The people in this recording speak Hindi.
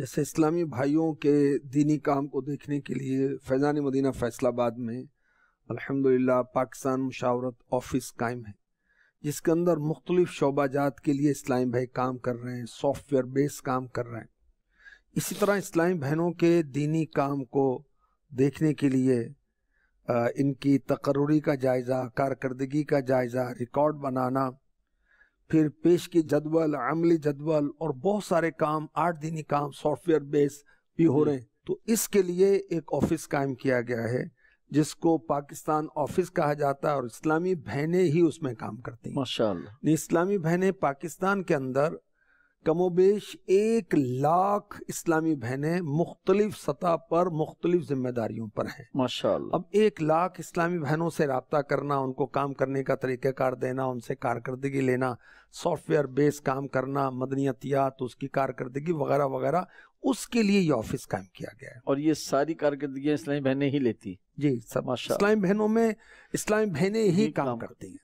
जैसे इस्लामी भाइयों के दीनी काम को देखने के लिए फैज़ान मदीना फैसलाबाद में अल्हम्दुलिल्लाह पाकिस्तान मशावरत ऑफिस कायम है जिसके अंदर मुख्तलिफ़ शोबाजात के लिए इस्लामी भाई काम कर रहे हैं सॉफ्टवेयर बेस काम कर रहे हैं इसी तरह इस्लामी बहनों के दीनी काम को देखने के लिए इनकी तकर्री का जायज़ा कारकर्दगी का जायज़ा रिकॉर्ड बनाना फिर पेश की जदवल अमली जदवल और बहुत सारे काम आठ दिनी काम सॉफ्टवेयर बेस भी हो रहे हैं तो इसके लिए एक ऑफिस कायम किया गया है जिसको पाकिस्तान ऑफिस कहा जाता है और इस्लामी बहनें ही उसमें काम करती हैं माशाल्लाह इस्लामी बहनें पाकिस्तान के अंदर कमोबेश एक लाख इस्लामी बहनें मुख्तलिफ सतह पर मुख्तलिफ जिम्मेदारियों पर हैं माशा अब एक लाख इस्लामी बहनों से रबता करना उनको काम करने का तरीक़ाकार देना उनसे कारकर्दगी लेना सॉफ्टवेयर बेस काम करना मदनियतियात उसकी कारकर्दगी वगैरह वगैरह उसके लिए ये ऑफिस कायम किया गया है और ये सारी कारकर्दगियाँ इस्लामी बहनें ही लेती जी सब इस्लामी बहनों में इस्लामी बहनें ही काम करती हैं